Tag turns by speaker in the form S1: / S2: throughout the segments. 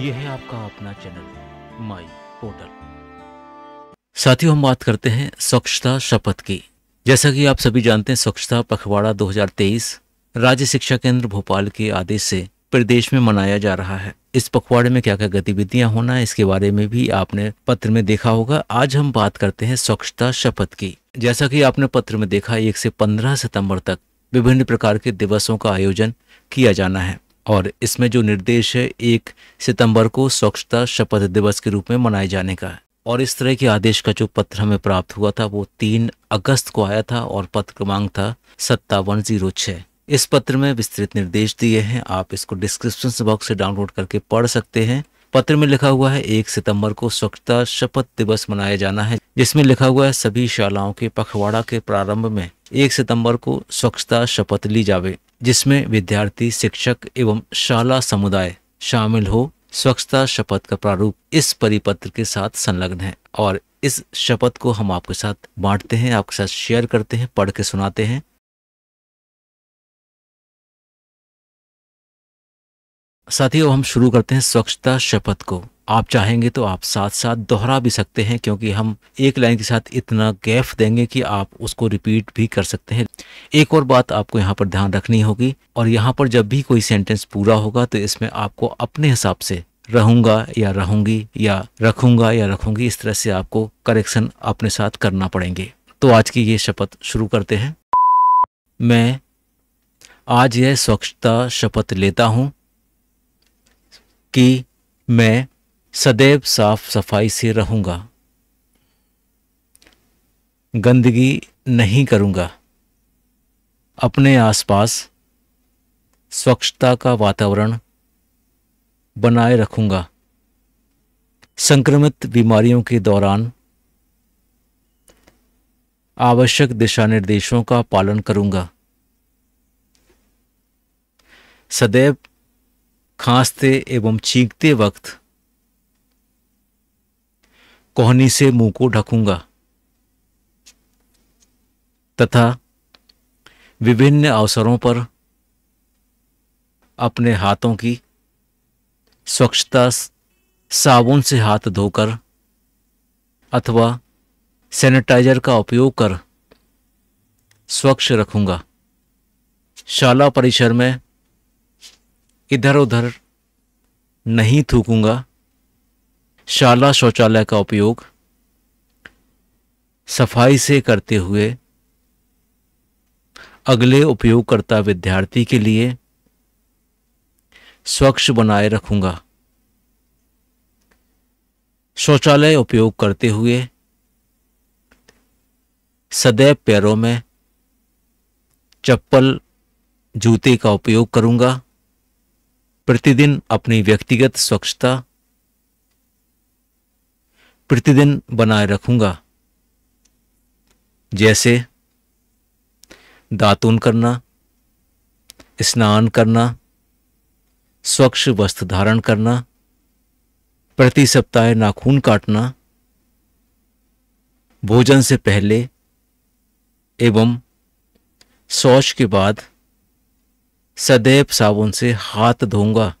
S1: ये है आपका अपना चैनल माई पोर्टल साथियों हम बात करते हैं स्वच्छता शपथ की जैसा कि आप सभी जानते हैं स्वच्छता पखवाड़ा 2023 राज्य शिक्षा केंद्र भोपाल के आदेश से प्रदेश में मनाया जा रहा है इस पखवाड़े में क्या क्या गतिविधियां होना है इसके बारे में भी आपने पत्र में देखा होगा आज हम बात करते हैं स्वच्छता शपथ की जैसा कि आपने पत्र में देखा एक से पंद्रह सितंबर तक विभिन्न प्रकार के दिवसों का आयोजन किया जाना है और इसमें जो निर्देश है एक सितंबर को स्वच्छता शपथ दिवस के रूप में मनाए जाने का है और इस तरह के आदेश का जो पत्र हमें प्राप्त हुआ था वो तीन अगस्त को आया था और पत्र क्रमांक था सत्तावन जीरो छः इस पत्र में विस्तृत निर्देश दिए हैं आप इसको डिस्क्रिप्शन बॉक्स से डाउनलोड करके पढ़ सकते हैं पत्र में लिखा हुआ है एक सितंबर को स्वच्छता शपथ दिवस मनाया जाना है जिसमें लिखा हुआ है सभी शालाओं के पखवाड़ा के प्रारंभ में एक सितंबर को स्वच्छता शपथ ली जावे जिसमें विद्यार्थी शिक्षक एवं शाला समुदाय शामिल हो स्वच्छता शपथ का प्रारूप इस परिपत्र के साथ संलग्न है और इस शपथ को हम आपके साथ बांटते हैं आपके साथ शेयर करते हैं पढ़ के सुनाते हैं साथियों हम शुरू करते हैं स्वच्छता शपथ को आप चाहेंगे तो आप साथ साथ दोहरा भी सकते हैं क्योंकि हम एक लाइन के साथ इतना गैफ देंगे कि आप उसको रिपीट भी कर सकते हैं एक और बात आपको यहाँ पर ध्यान रखनी होगी और यहाँ पर जब भी कोई सेंटेंस पूरा होगा तो इसमें आपको अपने हिसाब से रहूंगा या रहूंगी या रखूंगा या रखूंगी इस तरह से आपको करेक्शन अपने साथ करना पड़ेंगे तो आज की ये शपथ शुरू करते हैं मैं आज यह स्वच्छता शपथ लेता हूं कि मैं सदैव साफ सफाई से रहूंगा गंदगी नहीं करूंगा अपने आसपास स्वच्छता का वातावरण बनाए रखूंगा संक्रमित बीमारियों के दौरान आवश्यक दिशा निर्देशों का पालन करूंगा सदैव खांसते एवं छींकते वक्त कोहनी से मुंह को ढकूंगा तथा विभिन्न अवसरों पर अपने हाथों की स्वच्छता साबुन से हाथ धोकर अथवा सैनिटाइजर का उपयोग कर स्वच्छ रखूंगा शाला परिसर में इधर उधर नहीं थूकूंगा शाला शौचालय का उपयोग सफाई से करते हुए अगले उपयोगकर्ता विद्यार्थी के लिए स्वच्छ बनाए रखूंगा शौचालय उपयोग करते हुए सदैव पैरों में चप्पल जूते का उपयोग करूंगा प्रतिदिन अपनी व्यक्तिगत स्वच्छता प्रतिदिन बनाए रखूंगा जैसे दातुन करना स्नान करना स्वच्छ वस्त्र धारण करना प्रति सप्ताह नाखून काटना भोजन से पहले एवं शौच के बाद सदैव साबुन से हाथ धोऊंगा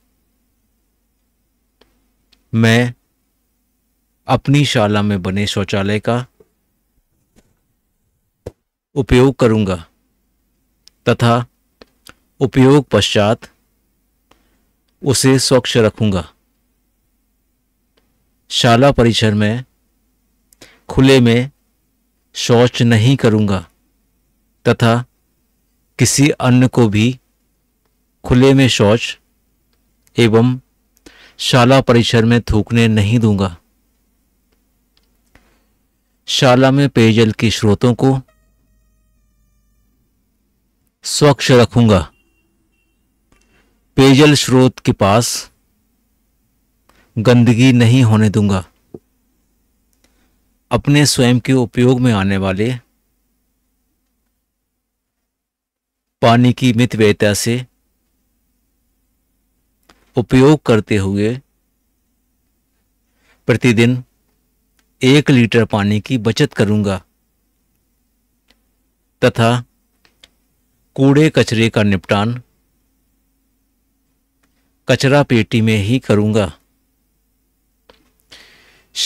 S1: मैं अपनी शाला में बने शौचालय का उपयोग करूंगा तथा उपयोग पश्चात उसे स्वच्छ रखूंगा शाला परिसर में खुले में शौच नहीं करूंगा तथा किसी अन्य को भी खुले में शौच एवं शाला परिसर में थूकने नहीं दूंगा शाला में पेयजल के स्रोतों को स्वच्छ रखूंगा पेयजल स्रोत के पास गंदगी नहीं होने दूंगा अपने स्वयं के उपयोग में आने वाले पानी की मित व्यता से उपयोग करते हुए प्रतिदिन एक लीटर पानी की बचत करूंगा तथा कूड़े कचरे का निपटान कचरा पेटी में ही करूंगा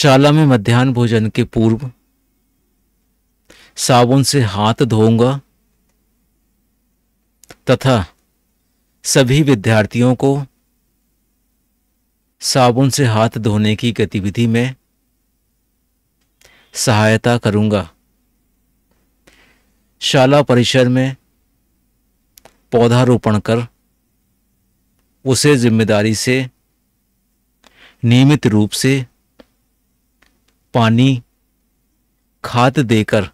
S1: शाला में मध्यान्ह भोजन के पूर्व साबुन से हाथ धोऊंगा तथा सभी विद्यार्थियों को साबुन से हाथ धोने की गतिविधि में सहायता करूंगा शाला परिसर में पौधारोपण कर उसे जिम्मेदारी से नियमित रूप से पानी खाद देकर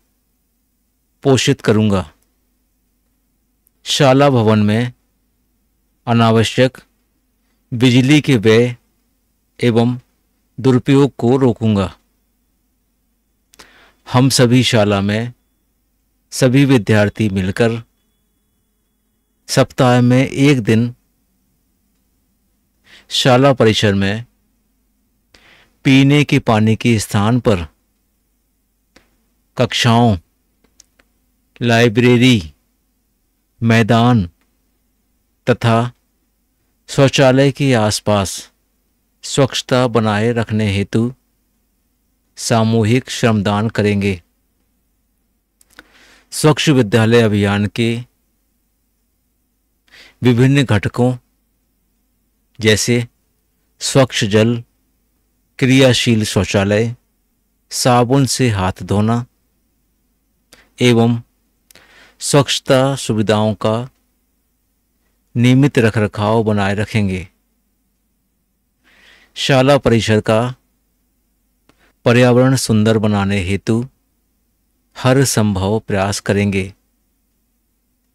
S1: पोषित करूंगा शाला भवन में अनावश्यक बिजली के व्यय एवं दुरुपयोग को रोकूंगा हम सभी शाला में सभी विद्यार्थी मिलकर सप्ताह में एक दिन शाला परिसर में पीने के पानी के स्थान पर कक्षाओं लाइब्रेरी मैदान तथा शौचालय के आसपास स्वच्छता बनाए रखने हेतु सामूहिक श्रमदान करेंगे स्वच्छ विद्यालय अभियान के विभिन्न घटकों जैसे स्वच्छ जल क्रियाशील शौचालय साबुन से हाथ धोना एवं स्वच्छता सुविधाओं का नियमित रखरखाव बनाए रखेंगे शाला परिसर का पर्यावरण सुंदर बनाने हेतु हर संभव प्रयास करेंगे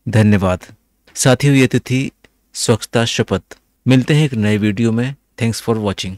S1: धन्यवाद साथियों ये तिथि स्वच्छता शपथ मिलते हैं एक नए वीडियो में थैंक्स फॉर वॉचिंग